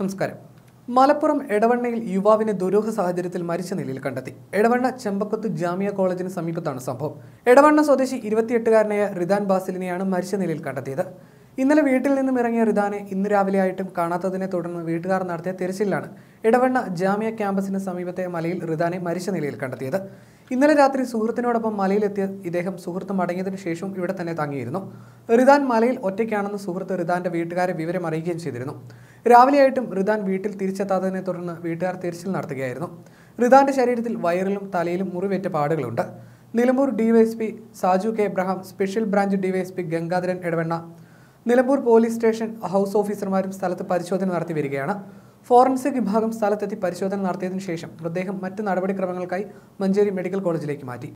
നമസ്കാരം മലപ്പുറം എടവണ്ണയിൽ യുവാവിനെ ദുരൂഹ സാഹചര്യത്തിൽ മരിച്ച നിലയിൽ കണ്ടെത്തി എടവണ്ണ ചെമ്പക്കത്ത് ജാമിയ കോളേജിന് സമീപത്താണ് സംഭവം എടവണ്ണ സ്വദേശി ഇരുപത്തിയെട്ടുകാരനായ റിദാൻ ബാസിലിനെയാണ് മരിച്ച നിലയിൽ കണ്ടെത്തിയത് ഇന്നലെ വീട്ടിൽ നിന്നും ഇറങ്ങിയ റിദാനെ ഇന്ന് രാവിലെ കാണാത്തതിനെ തുടർന്ന് വീട്ടുകാർ നടത്തിയ തിരച്ചിലാണ് എടവണ്ണ ജാമ്യ ക്യാമ്പസിന് സമീപത്തെ മലയിൽ റിദാനെ മരിച്ച നിലയിൽ കണ്ടെത്തിയത് ഇന്നലെ രാത്രി സുഹൃത്തിനോടൊപ്പം മലയിലെത്തിയ ഇദ്ദേഹം സുഹൃത്ത് മടങ്ങിയതിനു ശേഷവും ഇവിടെ തന്നെ തങ്ങിയിരുന്നു റിദാൻ മലയിൽ ഒറ്റയ്ക്കാണെന്ന് സുഹൃത്ത് റിദാന്റെ വീട്ടുകാരെ വിവരം അറിയിക്കുകയും ചെയ്തിരുന്നു രാവിലെയായിട്ടും റിദാൻ വീട്ടിൽ തിരിച്ചെത്താത്തതിനെ തുടർന്ന് വീട്ടുകാർ തിരച്ചിൽ നടത്തുകയായിരുന്നു റിദാന്റെ ശരീരത്തിൽ വയറിലും തലയിലും മുറിവേറ്റ പാടുകളുണ്ട് Nilambur DYSP Saju K Abraham special branch DYSP Gangadharan Edavanna Nilambur police station house ഓഫീസർമാരും സ്ഥലത്ത് പരിശോധന നടത്തി വരികയാണ് ഫോറൻസിക് വിഭാഗം സ്ഥലത്തെത്തി പരിശോധന നടത്തിയതിനു ശേഷം മൃതദേഹം മറ്റ് നടപടിക്രമങ്ങൾക്കായി മഞ്ചേരി മെഡിക്കൽ കോളേജിലേക്ക് മാറ്റി